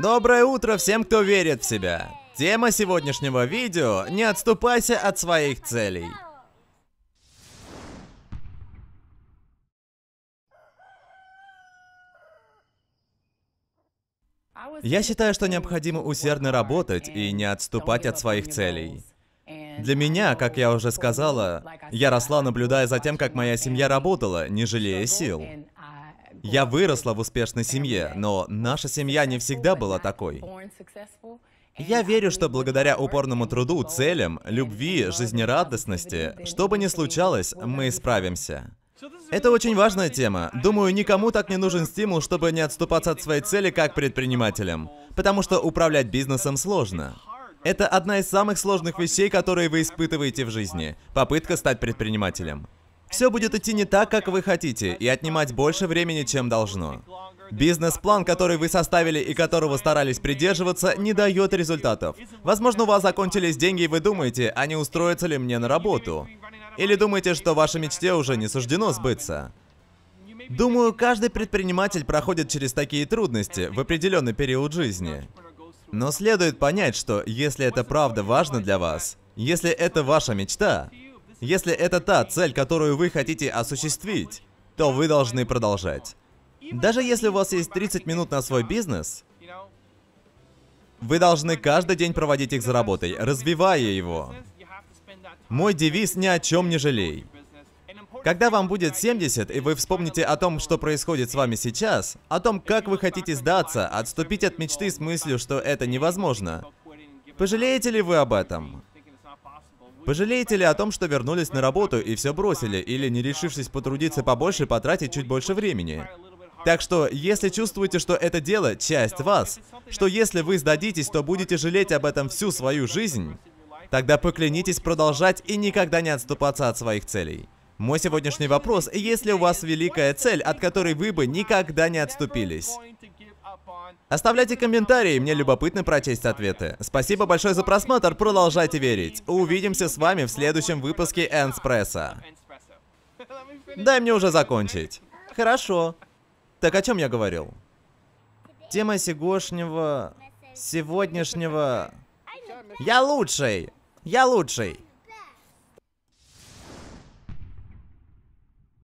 Доброе утро всем, кто верит в себя. Тема сегодняшнего видео – не отступайся от своих целей. Я считаю, что необходимо усердно работать и не отступать от своих целей. Для меня, как я уже сказала, я росла, наблюдая за тем, как моя семья работала, не жалея сил. Я выросла в успешной семье, но наша семья не всегда была такой. Я верю, что благодаря упорному труду, целям, любви, жизнерадостности, что бы ни случалось, мы справимся. Это очень важная тема. Думаю, никому так не нужен стимул, чтобы не отступаться от своей цели, как предпринимателям. Потому что управлять бизнесом сложно. Это одна из самых сложных вещей, которые вы испытываете в жизни. Попытка стать предпринимателем. Все будет идти не так, как вы хотите, и отнимать больше времени, чем должно. Бизнес-план, который вы составили и которого старались придерживаться, не дает результатов. Возможно, у вас закончились деньги, и вы думаете, а не устроится ли мне на работу? Или думаете, что вашей мечте уже не суждено сбыться? Думаю, каждый предприниматель проходит через такие трудности в определенный период жизни. Но следует понять, что если это правда важно для вас, если это ваша мечта, если это та цель, которую вы хотите осуществить, то вы должны продолжать. Даже если у вас есть 30 минут на свой бизнес, вы должны каждый день проводить их за работой, развивая его. Мой девиз «Ни о чем не жалей». Когда вам будет 70, и вы вспомните о том, что происходит с вами сейчас, о том, как вы хотите сдаться, отступить от мечты с мыслью, что это невозможно, пожалеете ли вы об этом? Пожалеете ли о том, что вернулись на работу и все бросили, или не решившись потрудиться побольше, потратить чуть больше времени? Так что, если чувствуете, что это дело – часть вас, что если вы сдадитесь, то будете жалеть об этом всю свою жизнь, тогда поклянитесь продолжать и никогда не отступаться от своих целей. Мой сегодняшний вопрос – если у вас великая цель, от которой вы бы никогда не отступились, Оставляйте комментарии, мне любопытно прочесть ответы. Спасибо большое за просмотр, продолжайте верить. Увидимся с вами в следующем выпуске Энспресса. Дай мне уже закончить. Хорошо. Так о чем я говорил? Тема сегодняшнего... Сегодняшнего... Я лучший! Я лучший!